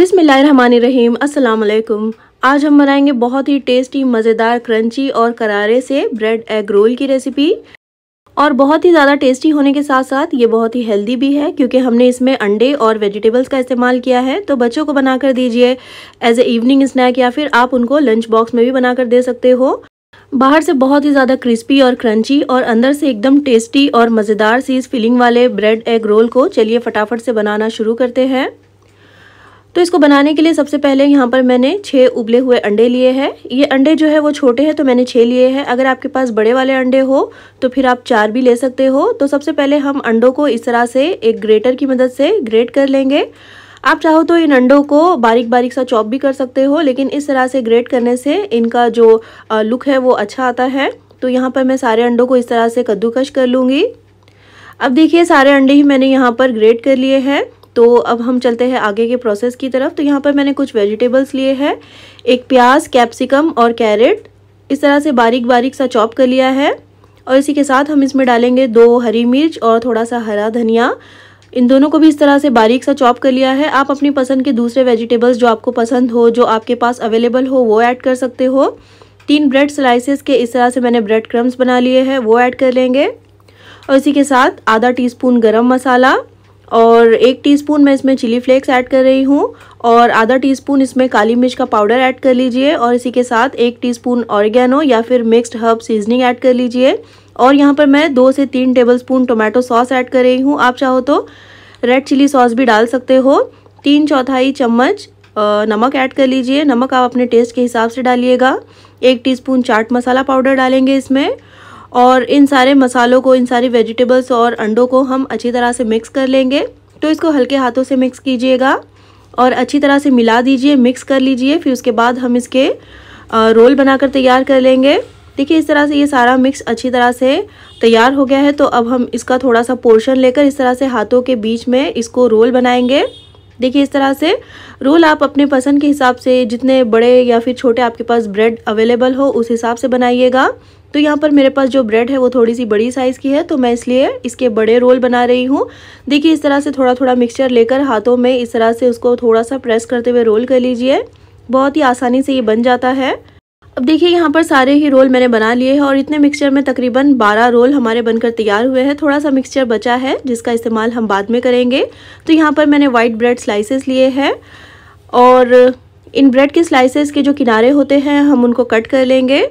अस्सलाम वालेकुम आज हम बनाएंगे बहुत ही टेस्टी मज़ेदार क्रंची और करारे से ब्रेड एग रोल की रेसिपी और बहुत ही ज़्यादा टेस्टी होने के साथ साथ ये बहुत ही हेल्दी भी है क्योंकि हमने इसमें अंडे और वेजिटेबल्स का इस्तेमाल किया है तो बच्चों को बनाकर दीजिए एज ए इवनिंग स्नैक या फिर आप उनको लंच बॉक्स में भी बनाकर दे सकते हो बाहर से बहुत ही ज़्यादा क्रिस्पी और क्रंची और अंदर से एकदम टेस्टी और मज़ेदार सी फिलिंग फीलिंग वाले ब्रेड एग रोल को चलिए फटाफट से बनाना शुरू करते हैं तो इसको बनाने के लिए सबसे पहले यहाँ पर मैंने छः उबले हुए अंडे लिए हैं ये अंडे जो है वो छोटे हैं तो मैंने छः लिए हैं अगर आपके पास बड़े वाले अंडे हो तो फिर आप चार भी ले सकते हो तो सबसे पहले हम अंडों को इस तरह से एक ग्रेटर की मदद से ग्रेट कर लेंगे आप चाहो तो इन अंडों को बारीक बारीक सा चॉप भी कर सकते हो लेकिन इस तरह से ग्रेट करने से इनका जो लुक है वो अच्छा आता है तो यहाँ पर मैं सारे अंडों को इस तरह से कद्दूकश कर लूँगी अब देखिए सारे अंडे ही मैंने यहाँ पर ग्रेट कर लिए हैं तो अब हम चलते हैं आगे के प्रोसेस की तरफ तो यहाँ पर मैंने कुछ वेजिटेबल्स लिए हैं एक प्याज कैप्सिकम और कैरेट इस तरह से बारीक बारीक सा चॉप कर लिया है और इसी के साथ हम इसमें डालेंगे दो हरी मिर्च और थोड़ा सा हरा धनिया इन दोनों को भी इस तरह से बारीक सा चॉप कर लिया है आप अपनी पसंद के दूसरे वेजिटेबल्स जो आपको पसंद हो जो आपके पास अवेलेबल हो वो ऐड कर सकते हो तीन ब्रेड स्लाइसेस के इस तरह से मैंने ब्रेड क्रम्स बना लिए हैं वो ऐड कर लेंगे और इसी के साथ आधा टीस्पून गरम मसाला और एक टीस्पून मैं इसमें चिली फ्लेक्स ऐड कर रही हूँ और आधा टीस्पून इसमें काली मिर्च का पाउडर ऐड कर लीजिए और इसी के साथ एक टीस्पून ऑरिगेनो या फिर मिक्स्ड हर्ब सीजनिंग ऐड कर लीजिए और यहाँ पर मैं दो से तीन टेबलस्पून टोमेटो सॉस ऐड कर रही हूँ आप चाहो तो रेड चिली सॉस भी डाल सकते हो तीन चौथाई चम्मच नमक ऐड कर लीजिए नमक आप अपने टेस्ट के हिसाब से डालिएगा एक टी चाट मसाला पाउडर डालेंगे इसमें और इन सारे मसालों को इन सारी वेजिटेबल्स और अंडों को हम अच्छी तरह से मिक्स कर लेंगे तो इसको हल्के हाथों से मिक्स कीजिएगा और अच्छी तरह से मिला दीजिए मिक्स कर लीजिए फिर उसके बाद हम इसके रोल बनाकर तैयार कर लेंगे देखिए इस तरह से ये सारा मिक्स अच्छी तरह से तैयार हो गया है तो अब हम इसका थोड़ा सा पोर्शन लेकर इस तरह से हाथों के बीच में इसको रोल बनाएंगे देखिए इस तरह से रोल आप अपने पसंद के हिसाब से जितने बड़े या फिर छोटे आपके पास ब्रेड अवेलेबल हो उस हिसाब से बनाइएगा तो यहाँ पर मेरे पास जो ब्रेड है वो थोड़ी सी बड़ी साइज़ की है तो मैं इसलिए इसके बड़े रोल बना रही हूँ देखिए इस तरह से थोड़ा थोड़ा मिक्सचर लेकर हाथों में इस तरह से उसको थोड़ा सा प्रेस करते हुए रोल कर लीजिए बहुत ही आसानी से ये बन जाता है अब देखिए यहाँ पर सारे ही रोल मैंने बना लिए हैं और इतने मिक्सचर में तकरीबन 12 रोल हमारे बनकर तैयार हुए हैं थोड़ा सा मिक्सचर बचा है जिसका इस्तेमाल हम बाद में करेंगे तो यहाँ पर मैंने वाइट ब्रेड स्लाइसेस लिए हैं और इन ब्रेड के स्लाइसेस के जो किनारे होते हैं हम उनको कट कर लेंगे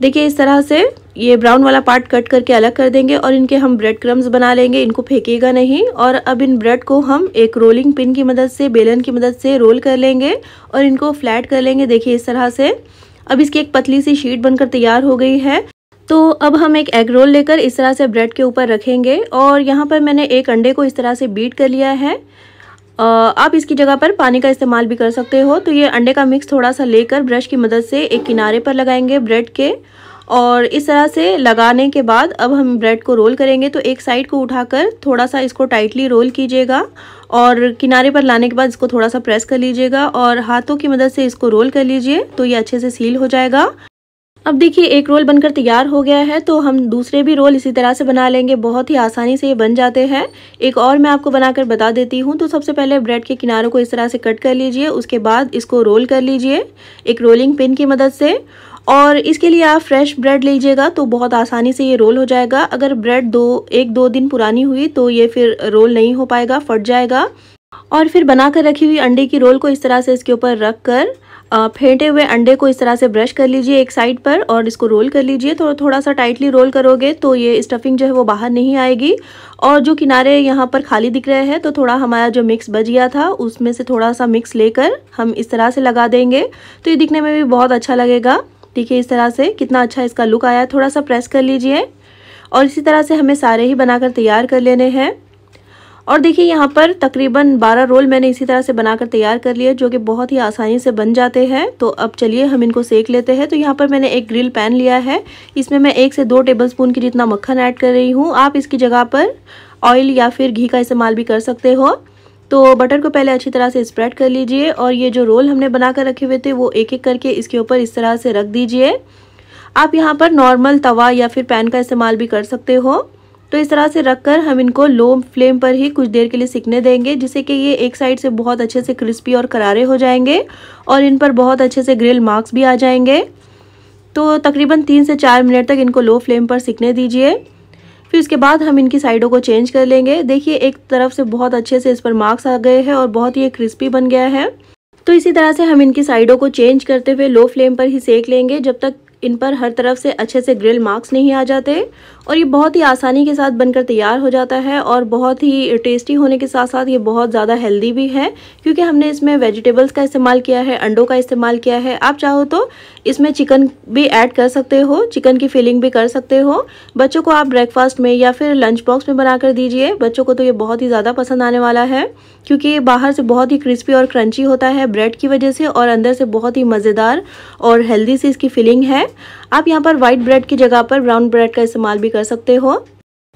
देखिए इस तरह से ये ब्राउन वाला पार्ट कट करके अलग कर देंगे और इनके हम ब्रेड क्रम्स बना लेंगे इनको फेंकेगा नहीं और अब इन ब्रेड को हम एक रोलिंग पिन की मदद से बेलन की मदद से रोल कर लेंगे और इनको फ्लैट कर लेंगे देखिए इस तरह से अब इसकी एक पतली सी शीट बनकर तैयार हो गई है तो अब हम एक एग रोल लेकर इस तरह से ब्रेड के ऊपर रखेंगे और यहाँ पर मैंने एक अंडे को इस तरह से बीट कर लिया है आप इसकी जगह पर पानी का इस्तेमाल भी कर सकते हो तो ये अंडे का मिक्स थोड़ा सा लेकर ब्रश की मदद से एक किनारे पर लगाएंगे ब्रेड के और इस तरह से लगाने के बाद अब हम ब्रेड को रोल करेंगे तो एक साइड को उठाकर थोड़ा सा इसको टाइटली रोल कीजिएगा और किनारे पर लाने के बाद इसको थोड़ा सा प्रेस कर लीजिएगा और हाथों की मदद से इसको रोल कर लीजिए तो ये अच्छे से सील हो जाएगा अब देखिए एक रोल बनकर तैयार हो गया है तो हम दूसरे भी रोल इसी तरह से बना लेंगे बहुत ही आसानी से ये बन जाते हैं एक और मैं आपको बनाकर बता देती हूँ तो सबसे पहले ब्रेड के किनारों को इस तरह से कट कर लीजिए उसके बाद इसको रोल कर लीजिए एक रोलिंग पिन की मदद से और इसके लिए आप फ्रेश ब्रेड लीजिएगा तो बहुत आसानी से ये रोल हो जाएगा अगर ब्रेड दो एक दो दिन पुरानी हुई तो ये फिर रोल नहीं हो पाएगा फट जाएगा और फिर बनाकर रखी हुई अंडे की रोल को इस तरह से इसके ऊपर रख कर फेंटे हुए अंडे को इस तरह से ब्रश कर लीजिए एक साइड पर और इसको रोल कर लीजिए तो थोड़ा सा टाइटली रोल करोगे तो ये स्टफिंग जो है वो बाहर नहीं आएगी और जो किनारे यहाँ पर खाली दिख रहे हैं तो थोड़ा हमारा जो मिक्स बच गया था उसमें से थोड़ा सा मिक्स लेकर हम इस तरह से लगा देंगे तो ये दिखने में भी बहुत अच्छा लगेगा देखिए इस तरह से कितना अच्छा इसका लुक आया है थोड़ा सा प्रेस कर लीजिए और इसी तरह से हमें सारे ही बनाकर तैयार कर लेने हैं और देखिए यहाँ पर तकरीबन 12 रोल मैंने इसी तरह से बनाकर तैयार कर लिए जो कि बहुत ही आसानी से बन जाते हैं तो अब चलिए हम इनको सेक लेते हैं तो यहाँ पर मैंने एक ग्रिल पैन लिया है इसमें मैं एक से दो टेबल स्पून की जितना मक्खन ऐड कर रही हूँ आप इसकी जगह पर ऑयल या फिर घी का इस्तेमाल भी कर सकते हो तो बटर को पहले अच्छी तरह से स्प्रेड कर लीजिए और ये जो रोल हमने बना कर रखे हुए थे वो एक एक करके इसके ऊपर इस तरह से रख दीजिए आप यहाँ पर नॉर्मल तवा या फिर पैन का इस्तेमाल भी कर सकते हो तो इस तरह से रखकर हम इनको लो फ्लेम पर ही कुछ देर के लिए सिकने देंगे जिससे कि ये एक साइड से बहुत अच्छे से क्रिस्पी और करारे हो जाएंगे और इन पर बहुत अच्छे से ग्रिल मार्क्स भी आ जाएंगे तो तकरीबन तीन से चार मिनट तक इनको लो फ्लेम पर सिकने दीजिए फिर उसके बाद हम इनकी साइडों को चेंज कर लेंगे देखिए एक तरफ से बहुत अच्छे से इस पर मार्क्स आ गए हैं और बहुत ही क्रिस्पी बन गया है तो इसी तरह से हम इनकी साइडों को चेंज करते हुए लो फ्लेम पर ही सेक लेंगे जब तक इन पर हर तरफ से अच्छे से ग्रिल मार्क्स नहीं आ जाते और ये बहुत ही आसानी के साथ बनकर तैयार हो जाता है और बहुत ही टेस्टी होने के साथ साथ ये बहुत ज़्यादा हेल्दी भी है क्योंकि हमने इसमें वेजिटेबल्स का इस्तेमाल किया है अंडों का इस्तेमाल किया है आप चाहो तो इसमें चिकन भी ऐड कर सकते हो चिकन की फिलिंग भी कर सकते हो बच्चों को आप ब्रेकफास्ट में या फिर लंच बॉक्स में बना कर दीजिए बच्चों को तो ये बहुत ही ज़्यादा पसंद आने वाला है क्योंकि ये बाहर से बहुत ही क्रिस्पी और क्रंची होता है ब्रेड की वजह से और अंदर से बहुत ही मज़ेदार और हेल्दी सी इसकी फिलिंग है आप यहाँ पर वाइट ब्रेड की जगह पर ब्राउन ब्रेड का इस्तेमाल भी कर सकते हो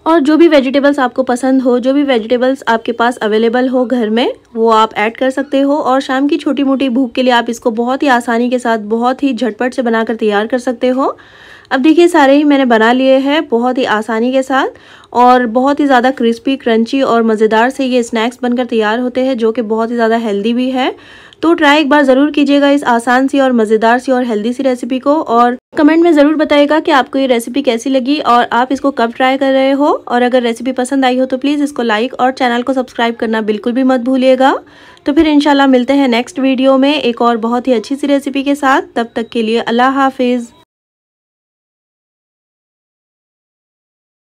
और जो भी वेजिटेबल्स आपको पसंद हो जो भी वेजिटेबल्स आपके पास अवेलेबल हो घर में वो आप ऐड कर सकते हो और शाम की छोटी मोटी भूख के लिए आप इसको बहुत ही आसानी के साथ बहुत ही झटपट से बनाकर तैयार कर सकते हो अब देखिए सारे ही मैंने बना लिए हैं बहुत ही आसानी के साथ और बहुत ही ज़्यादा क्रिस्पी क्रंची और मज़ेदार से ये स्नैक्स बनकर तैयार होते हैं जो कि बहुत ही ज़्यादा हेल्दी भी है तो ट्राई एक बार ज़रूर कीजिएगा इस आसान सी और मज़ेदार सी और हेल्दी सी रेसिपी को और कमेंट में ज़रूर बताएगा कि आपको ये रेसिपी कैसी लगी और आप इसको कब ट्राई कर रहे हो और अगर रेसिपी पसंद आई हो तो प्लीज़ इसको लाइक और चैनल को सब्सक्राइब करना बिल्कुल भी मत भूलिएगा तो फिर इनशाला मिलते हैं नेक्स्ट वीडियो में एक और बहुत ही अच्छी सी रेसिपी के साथ तब तक के लिए अल्लाह हाफिज़